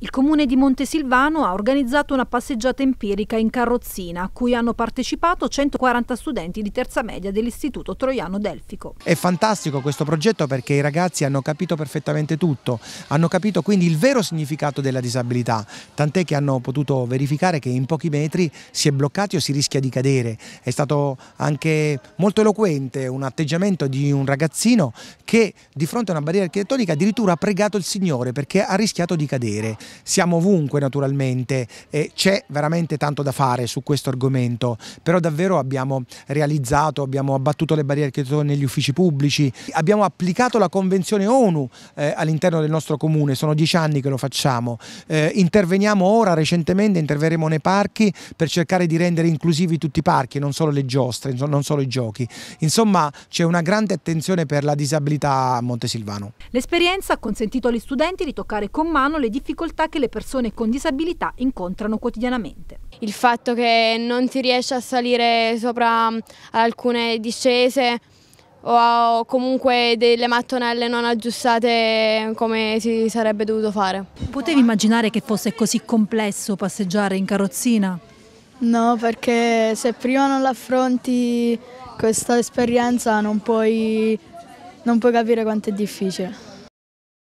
Il comune di Montesilvano ha organizzato una passeggiata empirica in carrozzina a cui hanno partecipato 140 studenti di terza media dell'Istituto Troiano Delfico. È fantastico questo progetto perché i ragazzi hanno capito perfettamente tutto, hanno capito quindi il vero significato della disabilità, tant'è che hanno potuto verificare che in pochi metri si è bloccati o si rischia di cadere. È stato anche molto eloquente un atteggiamento di un ragazzino che di fronte a una barriera architettonica addirittura ha pregato il Signore perché ha rischiato di cadere siamo ovunque naturalmente e c'è veramente tanto da fare su questo argomento, però davvero abbiamo realizzato, abbiamo abbattuto le barriere che sono negli uffici pubblici, abbiamo applicato la Convenzione ONU eh, all'interno del nostro comune, sono dieci anni che lo facciamo, eh, interveniamo ora recentemente, interverremo nei parchi per cercare di rendere inclusivi tutti i parchi, non solo le giostre, non solo i giochi. Insomma c'è una grande attenzione per la disabilità a Montesilvano. L'esperienza ha consentito agli studenti di toccare con mano le difficoltà difficoltà che le persone con disabilità incontrano quotidianamente. Il fatto che non si riesce a salire sopra mm, alcune discese o comunque delle mattonelle non aggiustate eh, come si sarebbe dovuto fare. Potevi immaginare che fosse così complesso passeggiare in carrozzina? No, perché se prima non l'affronti questa esperienza non puoi, non puoi capire quanto è difficile.